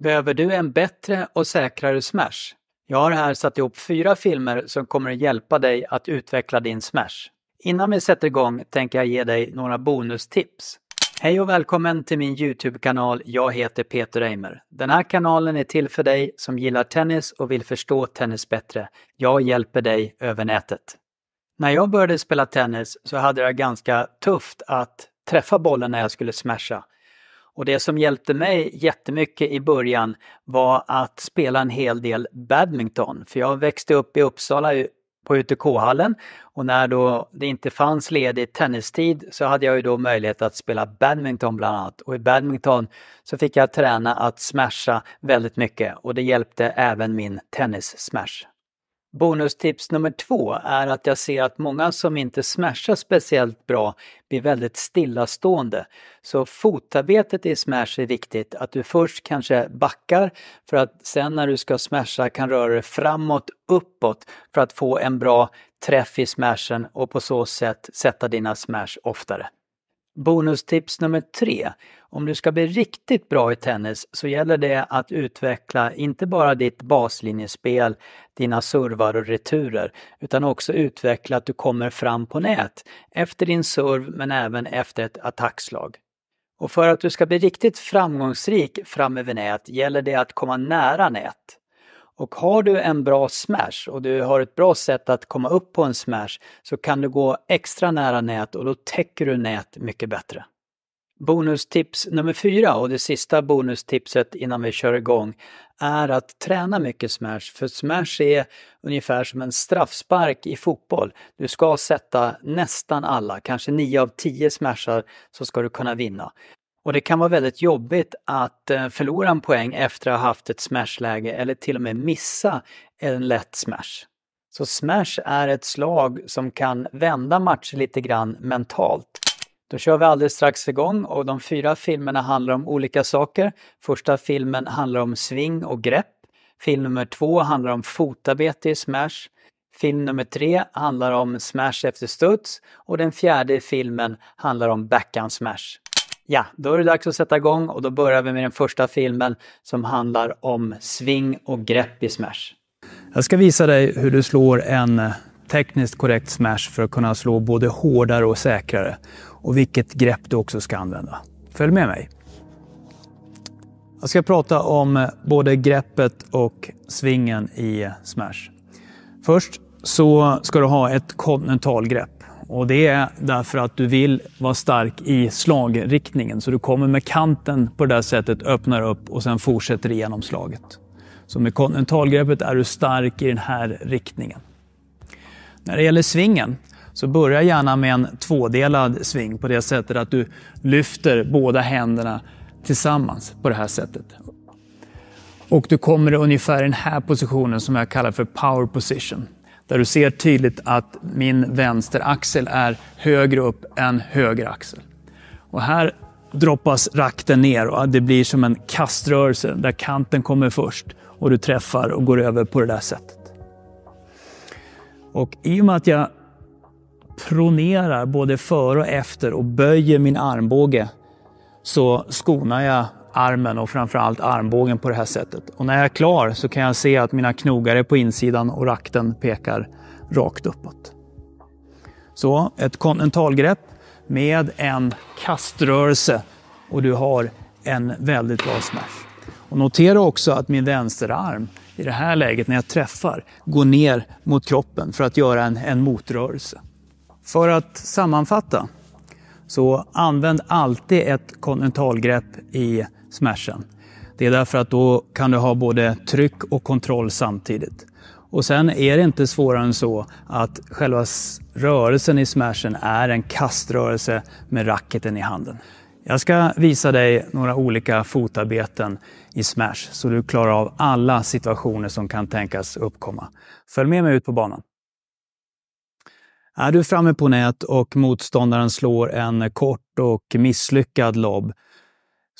Behöver du en bättre och säkrare smash? Jag har här satt ihop fyra filmer som kommer att hjälpa dig att utveckla din smash. Innan vi sätter igång tänker jag ge dig några bonustips. Hej och välkommen till min Youtube-kanal. Jag heter Peter Eimer. Den här kanalen är till för dig som gillar tennis och vill förstå tennis bättre. Jag hjälper dig över nätet. När jag började spela tennis så hade jag ganska tufft att träffa bollen när jag skulle smasha. Och det som hjälpte mig jättemycket i början var att spela en hel del badminton. För jag växte upp i Uppsala på UTK-hallen och när då det inte fanns ledig tennistid så hade jag ju då möjlighet att spela badminton bland annat. Och i badminton så fick jag träna att smasha väldigt mycket och det hjälpte även min tennissmash. Bonustips nummer två är att jag ser att många som inte smashar speciellt bra blir väldigt stillastående. Så fotarbetet i smash är viktigt, att du först kanske backar för att sen när du ska smasha kan röra dig framåt, uppåt för att få en bra träff i smashen och på så sätt sätta dina smash oftare. Bonustips nummer tre. Om du ska bli riktigt bra i tennis så gäller det att utveckla inte bara ditt baslinjespel, dina servar och returer, utan också utveckla att du kommer fram på nät efter din serv men även efter ett attackslag. Och för att du ska bli riktigt framgångsrik framöver nät gäller det att komma nära nät. Och har du en bra smash och du har ett bra sätt att komma upp på en smash så kan du gå extra nära nät och då täcker du nät mycket bättre. Bonustips nummer fyra och det sista bonustipset innan vi kör igång är att träna mycket smash. För smash är ungefär som en straffspark i fotboll. Du ska sätta nästan alla, kanske nio av tio smashar, så ska du kunna vinna. Och det kan vara väldigt jobbigt att eh, förlora en poäng efter att ha haft ett smashläge eller till och med missa en lätt smash. Så smash är ett slag som kan vända matcher lite grann mentalt. Då kör vi alldeles strax igång och de fyra filmerna handlar om olika saker. Första filmen handlar om sving och grepp. Film nummer två handlar om fotarbete i smash. Film nummer tre handlar om smash efter studs och den fjärde filmen handlar om backhand smash. Ja, då är det dags att sätta igång och då börjar vi med den första filmen som handlar om sving och grepp i smash. Jag ska visa dig hur du slår en tekniskt korrekt smash för att kunna slå både hårdare och säkrare och vilket grepp du också ska använda. Följ med mig. Jag ska prata om både greppet och svingen i smash. Först så ska du ha ett kontinentalgrepp. Och det är därför att du vill vara stark i slagriktningen. Så du kommer med kanten på det där sättet, öppnar upp och sen fortsätter igenom slaget. Så med kontinentalgreppet är du stark i den här riktningen. När det gäller svingen så börja gärna med en tvådelad sving på det sättet att du lyfter båda händerna tillsammans på det här sättet. Och du kommer ungefär i den här positionen som jag kallar för power position. Där du ser tydligt att min vänster axel är högre upp än höger axel. Och här droppas rakten ner och det blir som en kaströrelse där kanten kommer först och du träffar och går över på det där sättet. Och i och med att jag pronerar både före och efter och böjer min armbåge så skonar jag armen och framförallt armbågen på det här sättet. Och när jag är klar så kan jag se att mina knogar är på insidan och rakten pekar rakt uppåt. Så ett kontinentalgrepp med en kaströrelse och du har en väldigt bra smash. Och notera också att min vänsterarm i det här läget när jag träffar går ner mot kroppen för att göra en, en motrörelse. För att sammanfatta så använd alltid ett kontinentalgrepp i smashen. Det är därför att då kan du ha både tryck och kontroll samtidigt. Och sen är det inte svårare än så att själva rörelsen i smashen är en kaströrelse med racketen i handen. Jag ska visa dig några olika fotarbeten i smash så du klarar av alla situationer som kan tänkas uppkomma. Följ med mig ut på banan. Är du framme på nät och motståndaren slår en kort och misslyckad lobb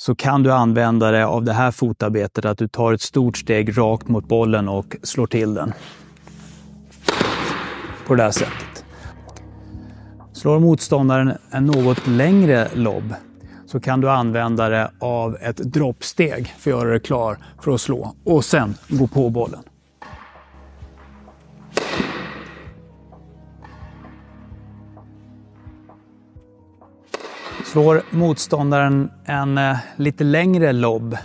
så kan du använda dig av det här fotarbetet, att du tar ett stort steg rakt mot bollen och slår till den. På det här sättet. Slår motståndaren en något längre lobb så kan du använda dig av ett droppsteg för att göra dig klar för att slå och sen gå på bollen. Slår motståndaren en eh, lite längre lobb,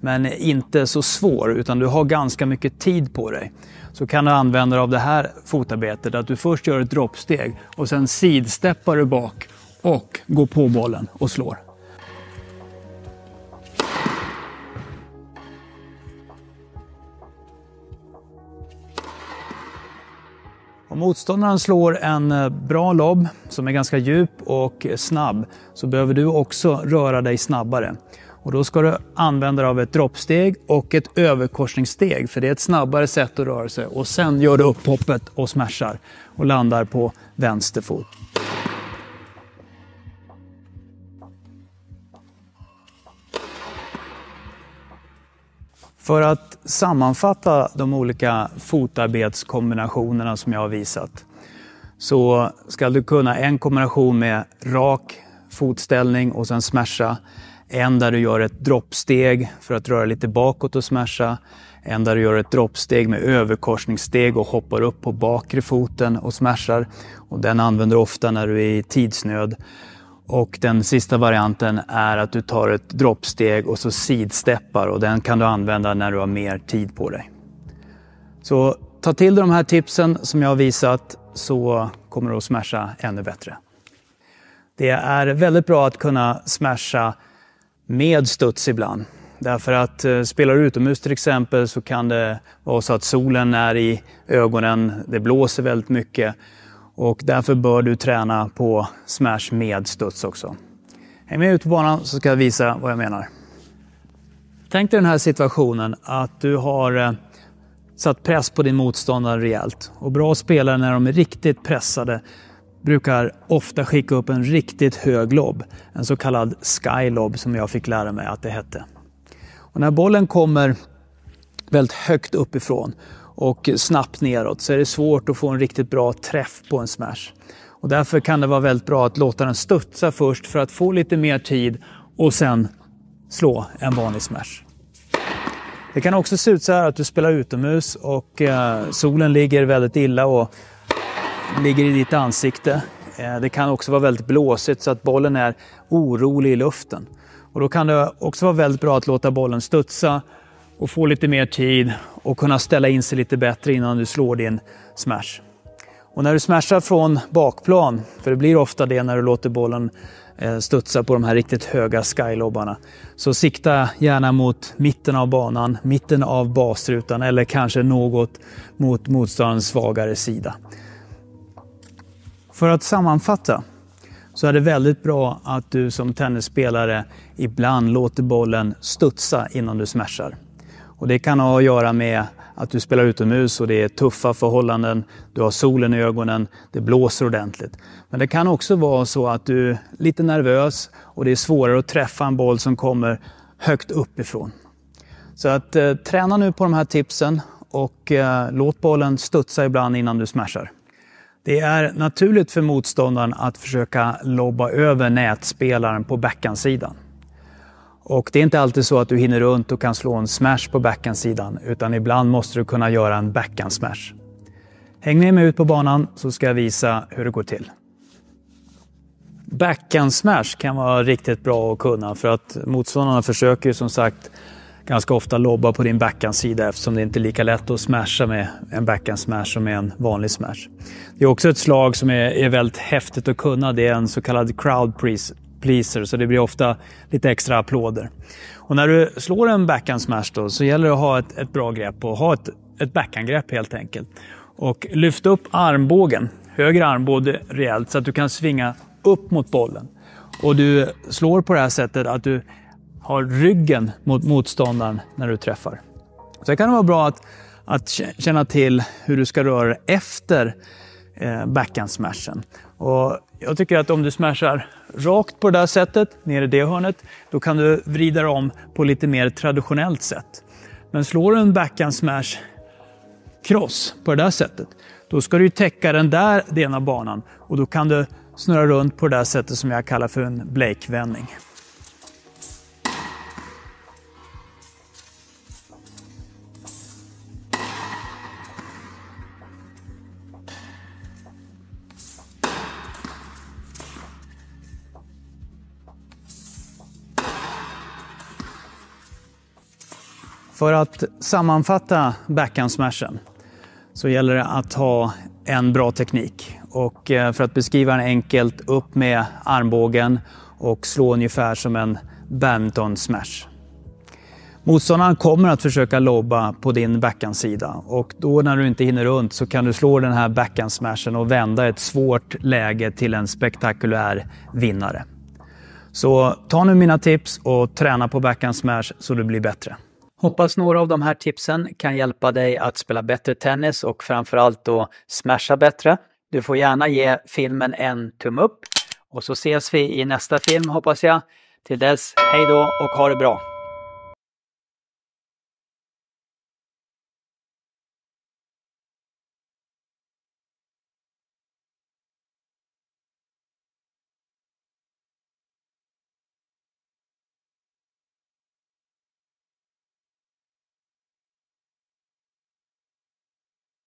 men inte så svår, utan du har ganska mycket tid på dig, så kan du använda dig av det här fotarbetet. Att du först gör ett droppsteg och sen sidsteppar du bak och går på bollen och slår. Om motståndaren slår en eh, bra lobb som är ganska djup och snabb så behöver du också röra dig snabbare. Och då ska du använda dig av ett droppsteg och ett överkorsningssteg för det är ett snabbare sätt att röra sig. Och sen gör du upphoppet och smashar och landar på vänster fot. För att sammanfatta de olika fotarbetskombinationerna som jag har visat så ska du kunna en kombination med rak fotställning och sen smasha. En där du gör ett droppsteg för att röra lite bakåt och smasha. En där du gör ett droppsteg med överkorsningssteg och hoppar upp på bakre foten och smashar. Och den använder du ofta när du är i tidsnöd. Och den sista varianten är att du tar ett droppsteg och så sidsteppar och den kan du använda när du har mer tid på dig. Så ta till dig de här tipsen som jag har visat så kommer du att smasha ännu bättre. Det är väldigt bra att kunna smasha med studs ibland. Därför att eh, spelar du utomhus till exempel så kan det vara så att solen är i ögonen, det blåser väldigt mycket och därför bör du träna på smash med studs också. Häng med ut på banan så ska jag visa vad jag menar. Tänk dig den här situationen att du har eh, satt press på din motståndare rejält. Och bra spelare när de är riktigt pressade brukar ofta skicka upp en riktigt hög lobb. En så kallad skylob som jag fick lära mig att det hette. Och när bollen kommer väldigt högt uppifrån och snabbt neråt så är det svårt att få en riktigt bra träff på en smash. Och därför kan det vara väldigt bra att låta den studsa först för att få lite mer tid och sen slå en vanlig smash. Det kan också se ut så här att du spelar utomhus och eh, solen ligger väldigt illa och ligger i ditt ansikte. Eh, det kan också vara väldigt blåsigt så att bollen är orolig i luften. Och då kan det också vara väldigt bra att låta bollen studsa och få lite mer tid och kunna ställa in sig lite bättre innan du slår din smash. Och när du smashar från bakplan, för det blir ofta det när du låter bollen eh, studsa på de här riktigt höga skylobbarna, så sikta gärna mot mitten av banan, mitten av basrutan eller kanske något mot motståndarens svagare sida. För att sammanfatta så är det väldigt bra att du som tennisspelare ibland låter bollen studsa innan du smashar. Och det kan ha att göra med att du spelar utomhus och det är tuffa förhållanden, du har solen i ögonen, det blåser ordentligt. Men det kan också vara så att du är lite nervös och det är svårare att träffa en boll som kommer högt uppifrån. Så att eh, träna nu på de här tipsen och eh, låt bollen studsa ibland innan du smashar. Det är naturligt för motståndaren att försöka lobba över nätspelaren på backhandsidan. Och det är inte alltid så att du hinner runt och kan slå en smash på backhandsidan, utan ibland måste du kunna göra en backhand smash. Häng med mig ut på banan så ska jag visa hur det går till. Backhand smash kan vara riktigt bra att kunna för att motståndarna försöker ju som sagt ganska ofta lobba på din backhandsida eftersom det inte är lika lätt att smasha med en backhand smash som med en vanlig smash. Det är också ett slag som är, är väldigt häftigt att kunna. Det är en så kallad crowd pleaser, så det blir ofta lite extra applåder. Och när du slår en backhand smash då, så gäller det att ha ett, ett bra grepp och ha ett, ett backhandgrepp helt enkelt. Och lyft upp armbågen, höger armbåge rejält, så att du kan svinga upp mot bollen. Och du slår på det här sättet att du har ryggen mot motståndaren när du träffar. Sen kan det vara bra att, att känna till hur du ska röra dig efter eh, backhand-smashen. Och jag tycker att om du smashar rakt på det där sättet, ner i det hörnet, då kan du vrida dig om på lite mer traditionellt sätt. Men slår du en backhand-smash cross på det där sättet, då ska du täcka den där delen av banan och då kan du snurra runt på det där sättet som jag kallar för en Blake-vändning. För att sammanfatta backhandsmashen så gäller det att ha en bra teknik. Och eh, för att beskriva den enkelt, upp med armbågen och slå ungefär som en badminton-smash. Motståndaren kommer att försöka lobba på din backhandsida och då när du inte hinner runt så kan du slå den här backhandsmashen och vända ett svårt läge till en spektakulär vinnare. Så ta nu mina tips och träna på backhandsmash så du blir bättre. Hoppas några av de här tipsen kan hjälpa dig att spela bättre tennis och framförallt då smasha bättre. Du får gärna ge filmen en tumme upp. Och så ses vi i nästa film hoppas jag. Till dess, hej då och ha det bra!